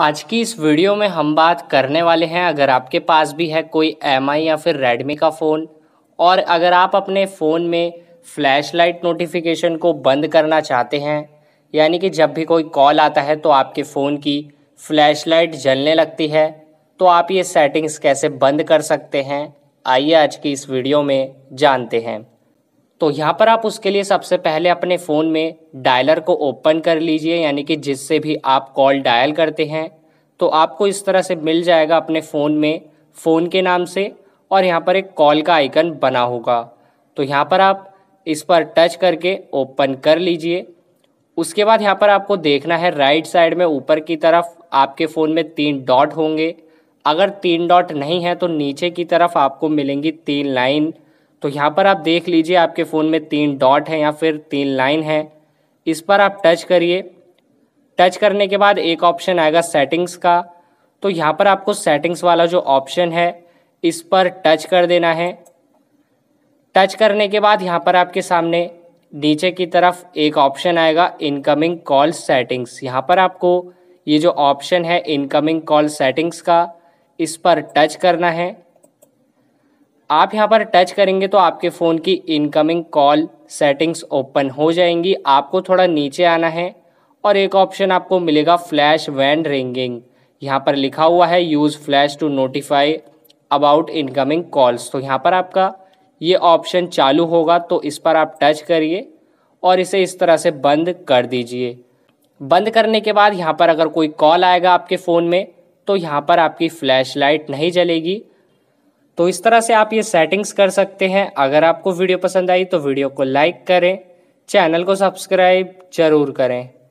आज की इस वीडियो में हम बात करने वाले हैं अगर आपके पास भी है कोई एम या फिर रेडमी का फ़ोन और अगर आप अपने फ़ोन में फ्लैशलाइट नोटिफिकेशन को बंद करना चाहते हैं यानी कि जब भी कोई कॉल आता है तो आपके फ़ोन की फ्लैशलाइट जलने लगती है तो आप ये सेटिंग्स कैसे बंद कर सकते हैं आइए आज की इस वीडियो में जानते हैं तो यहाँ पर आप उसके लिए सबसे पहले अपने फ़ोन में डायलर को ओपन कर लीजिए यानी कि जिससे भी आप कॉल डायल करते हैं तो आपको इस तरह से मिल जाएगा अपने फ़ोन में फ़ोन के नाम से और यहाँ पर एक कॉल का आइकन बना होगा तो यहाँ पर आप इस पर टच करके ओपन कर लीजिए उसके बाद यहाँ पर आपको देखना है राइट साइड में ऊपर की तरफ आपके फ़ोन में तीन डॉट होंगे अगर तीन डॉट नहीं है तो नीचे की तरफ आपको मिलेंगी तीन लाइन तो यहाँ पर आप देख लीजिए आपके फ़ोन में तीन डॉट हैं या फिर तीन लाइन है इस पर आप टच करिए टच करने के बाद एक ऑप्शन आएगा सेटिंग्स का तो यहाँ पर आपको सेटिंग्स वाला जो ऑप्शन है इस पर टच कर देना है टच करने के बाद यहाँ पर आपके सामने नीचे की तरफ एक ऑप्शन आएगा इनकमिंग कॉल सेटिंग्स यहाँ पर आपको ये जो ऑप्शन है इनकमिंग कॉल सेटिंग्स का इस पर टच करना है आप यहाँ पर टच करेंगे तो आपके फ़ोन की इनकमिंग कॉल सेटिंग्स ओपन हो जाएंगी आपको थोड़ा नीचे आना है और एक ऑप्शन आपको मिलेगा फ्लैश वैन रिंगिंग यहाँ पर लिखा हुआ है use flash to notify about incoming calls तो यहाँ पर आपका ये ऑप्शन चालू होगा तो इस पर आप टच करिए और इसे इस तरह से बंद कर दीजिए बंद करने के बाद यहाँ पर अगर कोई कॉल आएगा आपके फ़ोन में तो यहाँ पर आपकी फ्लैश लाइट नहीं जलेगी तो इस तरह से आप ये सेटिंग्स कर सकते हैं अगर आपको वीडियो पसंद आई तो वीडियो को लाइक करें चैनल को सब्सक्राइब जरूर करें